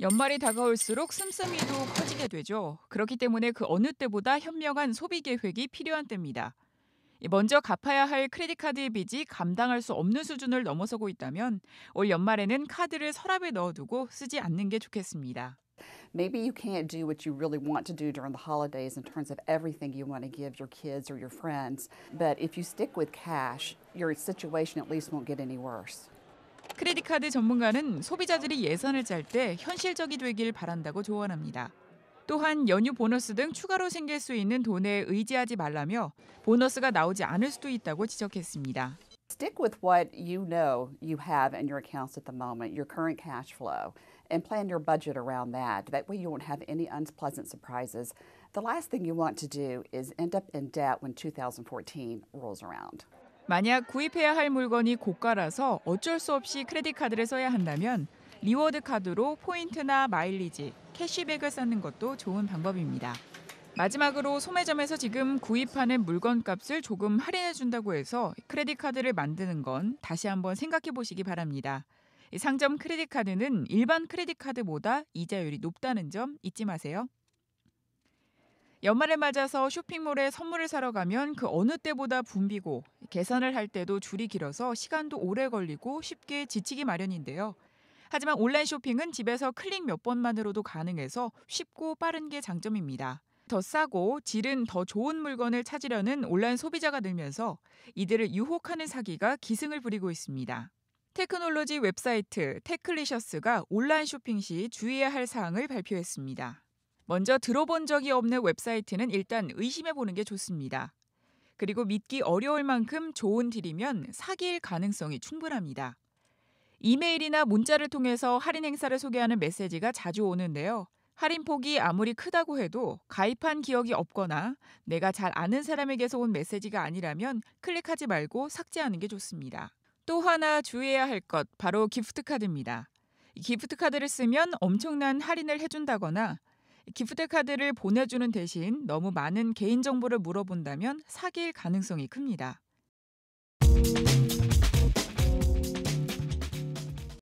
연말이 다가올수록 씀씀이도 커지게 되죠. 그렇기 때문에 그 어느 때보다 현명한 소비 계획이 필요한 때입니다. 먼저 갚아야 할 크레딧 카드의 빚이 감당할 수 없는 수준을 넘어서고 있다면 올 연말에는 카드를 서랍에 넣어두고 쓰지 않는 게 좋겠습니다. Maybe you can't do what you really want to do during the holidays in terms of everything you want to give your kids or your friends. But if you stick with cash, your situation at least won't get any worse. 크레디카드 전문가는 소비자들이 예산을 짤 때 현실적이 되길 바란다고 조언합니다. 또한 연휴 보너스 등 추가로 생길 수 있는 돈에 의지하지 말라며 보너스가 나오지 않을 수도 있다고 지적했습니다. Stick with what you know you have in your accounts at the moment, your current cash flow, and plan your budget around that. That way you won't have any unpleasant surprises. The last thing you want to do is end up in debt when 2014 rolls around. 만약 구입해야 할 물건이 고가라서 어쩔 수 없이 크레딧 카드를 써야 한다면 리워드 카드로 포인트나 마일리지, 캐시백을 쌓는 것도 좋은 방법입니다. 마지막으로 소매점에서 지금 구입하는 물건값을 조금 할인해 준다고 해서 크레딧 카드를 만드는 건 다시 한번 생각해 보시기 바랍니다. 상점 크레딧 카드는 일반 크레딧 카드보다 이자율이 높다는 점 잊지 마세요. 연말을 맞아서 쇼핑몰에 선물을 사러 가면 그 어느 때보다 붐비고 계산을 할 때도 줄이 길어서 시간도 오래 걸리고 쉽게 지치기 마련인데요. 하지만 온라인 쇼핑은 집에서 클릭 몇 번만으로도 가능해서 쉽고 빠른 게 장점입니다. 더 싸고 질은 더 좋은 물건을 찾으려는 온라인 소비자가 늘면서 이들을 유혹하는 사기가 기승을 부리고 있습니다. 테크놀로지 웹사이트 테클리셔스가 온라인 쇼핑 시 주의해야 할 사항을 발표했습니다. 먼저 들어본 적이 없는 웹사이트는 일단 의심해 보는 게 좋습니다. 그리고 믿기 어려울 만큼 좋은 딜이면 사기일 가능성이 충분합니다. 이메일이나 문자를 통해서 할인 행사를 소개하는 메시지가 자주 오는데요. 할인 폭이 아무리 크다고 해도 가입한 기억이 없거나 내가 잘 아는 사람에게서 온 메시지가 아니라면 클릭하지 말고 삭제하는 게 좋습니다. 또 하나 주의해야 할 것 바로 기프트카드입니다. 기프트카드를 쓰면 엄청난 할인을 해준다거나 기프트 카드를 보내주는 대신 너무 많은 개인정보를 물어본다면 사기일 가능성이 큽니다.